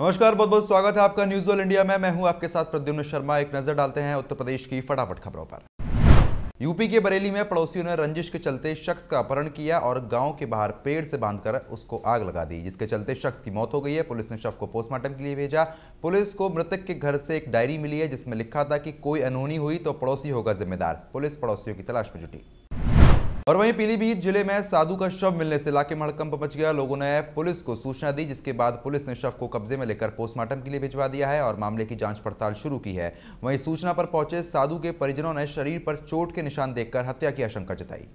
नमस्कार बहुत बहुत स्वागत है आपका न्यूज ऑल इंडिया में मैं हूं आपके साथ प्रद्युम्न शर्मा एक नजर डालते हैं उत्तर प्रदेश की फटाफट खबरों पर यूपी के बरेली में पड़ोसियों ने रंजिश के चलते शख्स का अपहरण किया और गांव के बाहर पेड़ से बांधकर उसको आग लगा दी जिसके चलते शख्स की मौत हो गई है पुलिस ने शव को पोस्टमार्टम के लिए भेजा पुलिस को मृतक के घर से एक डायरी मिली है जिसमें लिखा था कि कोई अनहोनी हुई तो पड़ोसी होगा जिम्मेदार पुलिस पड़ोसियों की तलाश में जुटी और वहीं पीलीभीत जिले में साधु का शव मिलने से इलाके में हड़कंप मच गया लोगों ने पुलिस को सूचना दी जिसके बाद पुलिस ने शव को कब्जे में लेकर पोस्टमार्टम के लिए भिजवा दिया है और मामले की जांच पड़ताल शुरू की है वहीं सूचना पर पहुंचे साधु के परिजनों ने शरीर पर चोट के निशान देखकर हत्या की आशंका जताई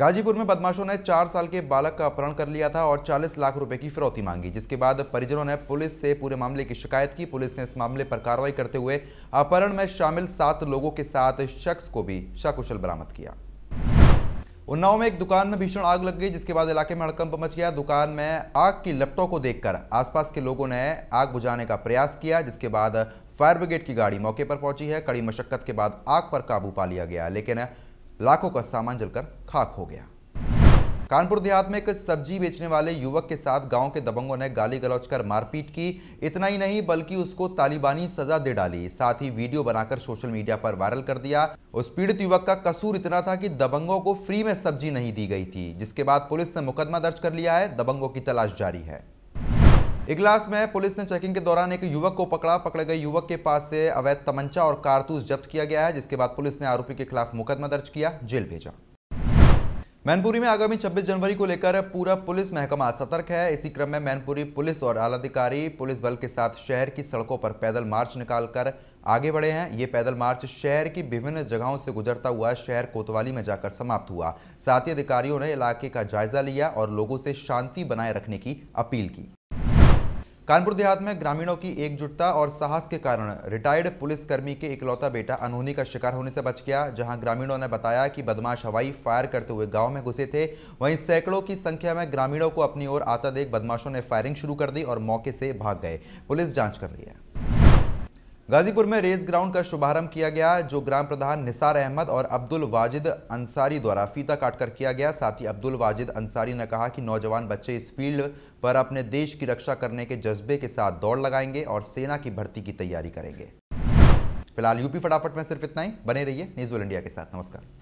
गाजीपुर में बदमाशों ने चार साल के बालक का अपहरण कर लिया था और 40 लाख रुपए की फिरौती मांगी जिसके बाद परिजनों ने पुलिस से पूरे मामले की शिकायत की पुलिस ने इस मामले पर कार्रवाई करते हुए अपहरण में शामिल सात लोगों के साथ शख्स को भी सकुशल बरामद किया उन्नाव में एक दुकान में भीषण आग लग गई जिसके बाद इलाके में हड़कंप मच गया दुकान में आग की लपटों को देखकर आसपास के लोगों ने आग बुझाने का प्रयास किया जिसके बाद फायर ब्रिगेड की गाड़ी मौके पर पहुंची है कड़ी मशक्कत के बाद आग पर काबू पा लिया गया लेकिन लाखों का सामान जलकर खाक हो गया कानपुर देहात में एक सब्जी बेचने वाले युवक के साथ गांव के दबंगों ने गाली गलौज कर मारपीट की इतना ही नहीं बल्कि उसको तालिबानी सजा दे डाली साथ ही वीडियो बनाकर सोशल मीडिया पर वायरल कर दिया उस पीड़ित युवक का कसूर इतना था कि दबंगों को फ्री में सब्जी नहीं दी गई थी जिसके बाद पुलिस ने मुकदमा दर्ज कर लिया है दबंगों की तलाश जारी है इगलास में पुलिस ने चेकिंग के दौरान एक युवक को पकड़ा पकड़े गए युवक के पास से अवैध तमंचा और कारतूस जब्त किया गया है जिसके बाद पुलिस ने आरोपी के खिलाफ मुकदमा दर्ज किया जेल भेजा मैनपुरी में आगामी 26 जनवरी को लेकर पूरा पुलिस महकमा सतर्क है इसी क्रम में मैनपुरी पुलिस और आलाधिकारी पुलिस बल के साथ शहर की सड़कों पर पैदल मार्च निकालकर आगे बढ़े हैं ये पैदल मार्च शहर की विभिन्न जगहों से गुजरता हुआ शहर कोतवाली में जाकर समाप्त हुआ साथ ही अधिकारियों ने इलाके का जायजा लिया और लोगों से शांति बनाए रखने की अपील की कानपुर देहात में ग्रामीणों की एकजुटता और साहस के कारण रिटायर्ड पुलिसकर्मी के इकलौता बेटा अनहोनी का शिकार होने से बच गया जहां ग्रामीणों ने बताया कि बदमाश हवाई फायर करते हुए गांव में घुसे थे वहीं सैकड़ों की संख्या में ग्रामीणों को अपनी ओर आता देख बदमाशों ने फायरिंग शुरू कर दी और मौके से भाग गए पुलिस जांच कर रही है गाजीपुर में रेस ग्राउंड का शुभारंभ किया गया जो ग्राम प्रधान निसार अहमद और अब्दुल वाजिद अंसारी द्वारा फीता काटकर किया गया साथ ही अब्दुल वाजिद अंसारी ने कहा कि नौजवान बच्चे इस फील्ड पर अपने देश की रक्षा करने के जज्बे के साथ दौड़ लगाएंगे और सेना की भर्ती की तैयारी करेंगे फिलहाल यूपी फटाफट में सिर्फ इतना ही बने रहिए न्यूज इंडिया के साथ नमस्कार